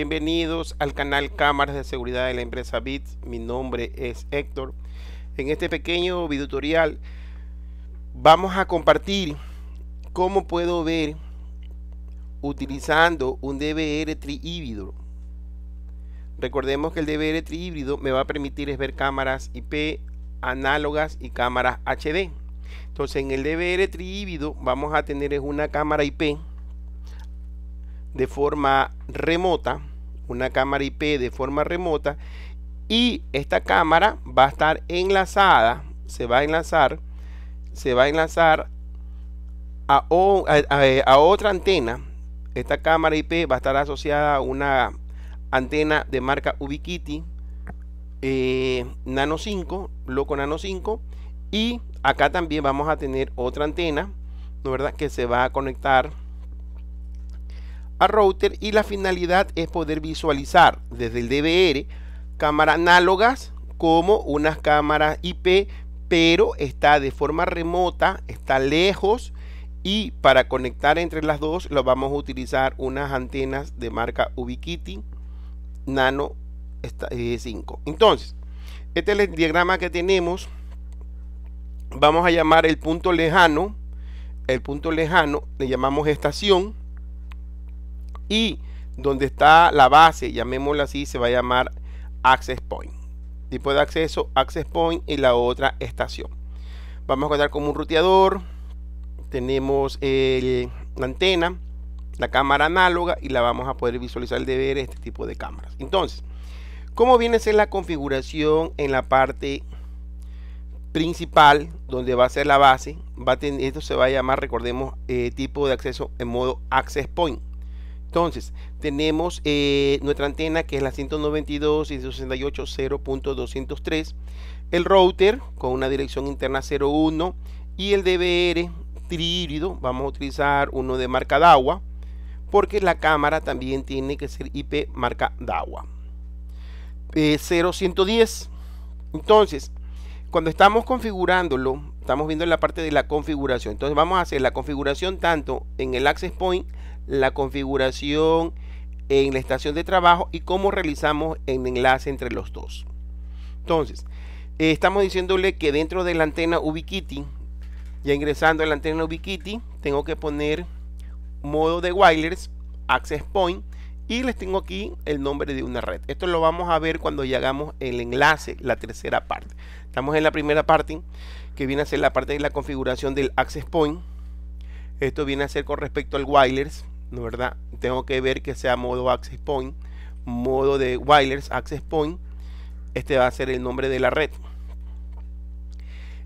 Bienvenidos al canal Cámaras de Seguridad de la empresa BITS. Mi nombre es Héctor. En este pequeño video tutorial vamos a compartir cómo puedo ver utilizando un DVR trihíbrido. Recordemos que el DVR trihíbrido me va a permitir ver cámaras IP análogas y cámaras HD. Entonces en el DVR trihíbrido vamos a tener una cámara IP de forma remota una cámara IP de forma remota y esta cámara va a estar enlazada, se va a enlazar, se va a enlazar a, otra antena. Esta cámara IP va a estar asociada a una antena de marca Ubiquiti eh, Nano 5, Loco Nano 5 y acá también vamos a tener otra antena, ¿no verdad? Que se va a conectar a router y la finalidad es poder visualizar desde el DVR cámaras análogas como unas cámaras IP, pero está de forma remota, está lejos y para conectar entre las dos lo vamos a utilizar unas antenas de marca Ubiquiti Nano 5. Eh, Entonces, este es el diagrama que tenemos. Vamos a llamar el punto lejano. El punto lejano le llamamos estación y donde está la base, llamémosla así, se va a llamar Access Point. Tipo de acceso, Access Point y la otra estación. Vamos a contar como un ruteador. Tenemos la antena, la cámara análoga y la vamos a poder visualizar de ver este tipo de cámaras. Entonces, ¿cómo viene a ser la configuración en la parte principal donde va a ser la base? Va a tener, esto se va a llamar, recordemos, eh, tipo de acceso en modo Access Point entonces, tenemos eh, nuestra antena que es la 192.168.0.203, el router con una dirección interna 01 y el DVR tríbrido. Vamos a utilizar uno de marca DAWA porque la cámara también tiene que ser IP marca DAWA. Eh, 0110. Entonces, cuando estamos configurándolo, estamos viendo la parte de la configuración. Entonces, vamos a hacer la configuración tanto en el access point la configuración en la estación de trabajo y cómo realizamos el enlace entre los dos. Entonces, eh, estamos diciéndole que dentro de la antena Ubiquiti, ya ingresando a la antena Ubiquiti, tengo que poner modo de wireless, access point, y les tengo aquí el nombre de una red. Esto lo vamos a ver cuando llegamos el enlace, la tercera parte. Estamos en la primera parte, que viene a ser la parte de la configuración del access point. Esto viene a ser con respecto al wireless. ¿no verdad? Tengo que ver que sea modo access point, modo de wireless access point. Este va a ser el nombre de la red.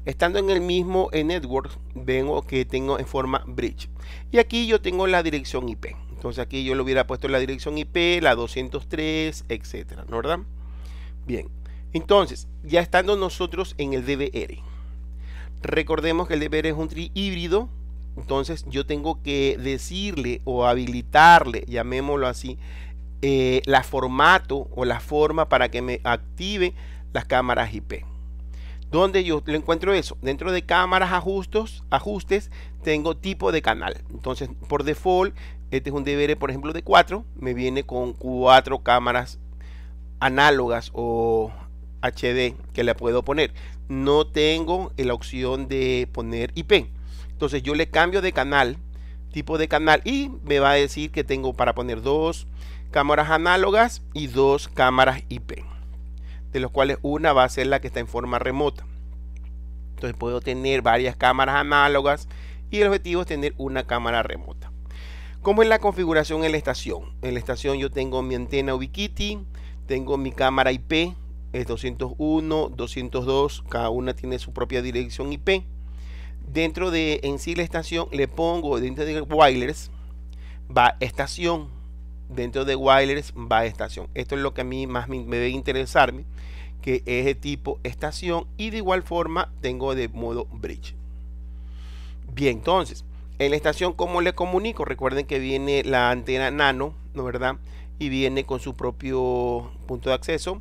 Estando en el mismo network, vengo que tengo en forma bridge. Y aquí yo tengo la dirección IP. Entonces aquí yo le hubiera puesto la dirección IP, la 203, etcétera, ¿no verdad? Bien. Entonces, ya estando nosotros en el DBR. Recordemos que el DBR es un tri híbrido entonces yo tengo que decirle o habilitarle, llamémoslo así, eh, la formato o la forma para que me active las cámaras IP. ¿Dónde yo lo encuentro eso? Dentro de cámaras ajustos, ajustes, tengo tipo de canal. Entonces, por default, este es un DVR, por ejemplo, de 4. Me viene con cuatro cámaras análogas o HD que le puedo poner. No tengo la opción de poner IP. Entonces yo le cambio de canal, tipo de canal, y me va a decir que tengo para poner dos cámaras análogas y dos cámaras IP, de los cuales una va a ser la que está en forma remota. Entonces puedo tener varias cámaras análogas y el objetivo es tener una cámara remota. ¿Cómo es la configuración en la estación? En la estación yo tengo mi antena Ubiquiti, tengo mi cámara IP, es 201, 202, cada una tiene su propia dirección IP dentro de en sí la estación le pongo dentro de Wireless va estación dentro de Wireless va estación esto es lo que a mí más me, debe interesarme que es de tipo estación y de igual forma tengo de modo bridge bien entonces en la estación cómo le comunico recuerden que viene la antena nano no verdad y viene con su propio punto de acceso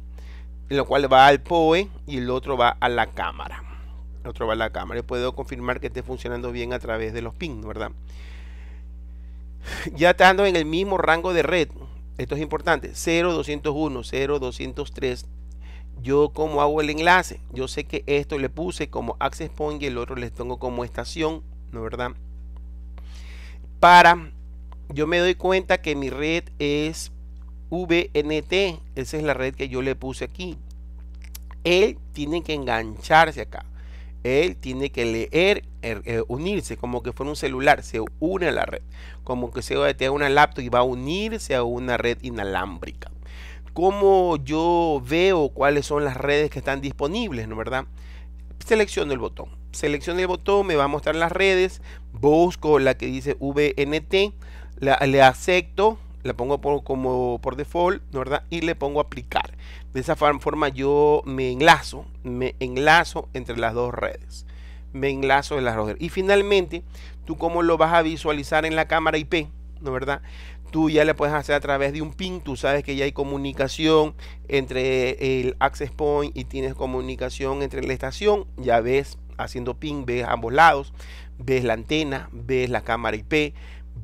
lo cual va al POE y el otro va a la cámara otro va a la cámara. Y puedo confirmar que esté funcionando bien a través de los pins, ¿verdad? Ya estando en el mismo rango de red, esto es importante, 0201, 0203, yo como hago el enlace, yo sé que esto le puse como access point y el otro le pongo como estación, ¿no verdad? Para, yo me doy cuenta que mi red es VNT, esa es la red que yo le puse aquí. Él tiene que engancharse acá él tiene que leer, er, eh, unirse, como que fuera un celular, se une a la red, como que se va a tener una laptop y va a unirse a una red inalámbrica. Como yo veo cuáles son las redes que están disponibles, ¿no verdad? Selecciono el botón. Selecciono el botón, me va a mostrar las redes, busco la que dice VNT, le acepto, la pongo como por default, ¿no ¿verdad? Y le pongo aplicar. De esa forma yo me enlazo, me enlazo entre las dos redes. Me enlazo en las dos redes. Y finalmente, tú cómo lo vas a visualizar en la cámara IP, ¿no verdad? Tú ya le puedes hacer a través de un ping, tú sabes que ya hay comunicación entre el access point y tienes comunicación entre la estación, ya ves haciendo ping, ves ambos lados, ves la antena, ves la cámara IP,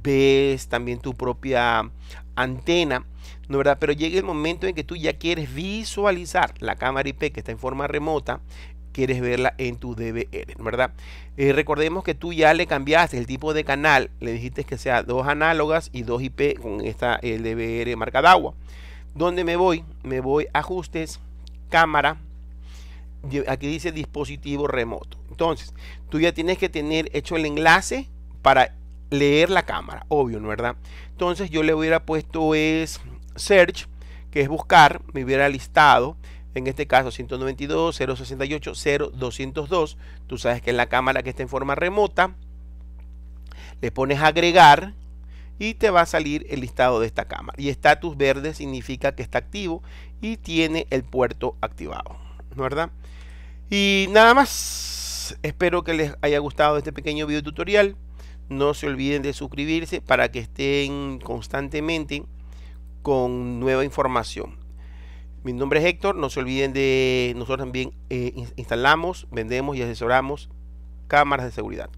ves, también tu propia antena, ¿no verdad? Pero llega el momento en que tú ya quieres visualizar la cámara IP que está en forma remota, quieres verla en tu DVR, ¿verdad? Eh, recordemos que tú ya le cambiaste el tipo de canal, le dijiste que sea dos análogas y dos IP con esta el DVR marca agua ¿Dónde me voy? Me voy a ajustes, cámara, aquí dice dispositivo remoto. Entonces, tú ya tienes que tener hecho el enlace para leer la cámara, obvio, ¿no verdad? Entonces yo le hubiera puesto es search, que es buscar, me hubiera listado, en este caso 192, tú sabes que es la cámara que está en forma remota, le pones agregar y te va a salir el listado de esta cámara. Y estatus verde significa que está activo y tiene el puerto activado, ¿no verdad? Y nada más, espero que les haya gustado este pequeño video tutorial. No se olviden de suscribirse para que estén constantemente con nueva información. Mi nombre es Héctor, no se olviden de nosotros también eh, instalamos, vendemos y asesoramos cámaras de seguridad.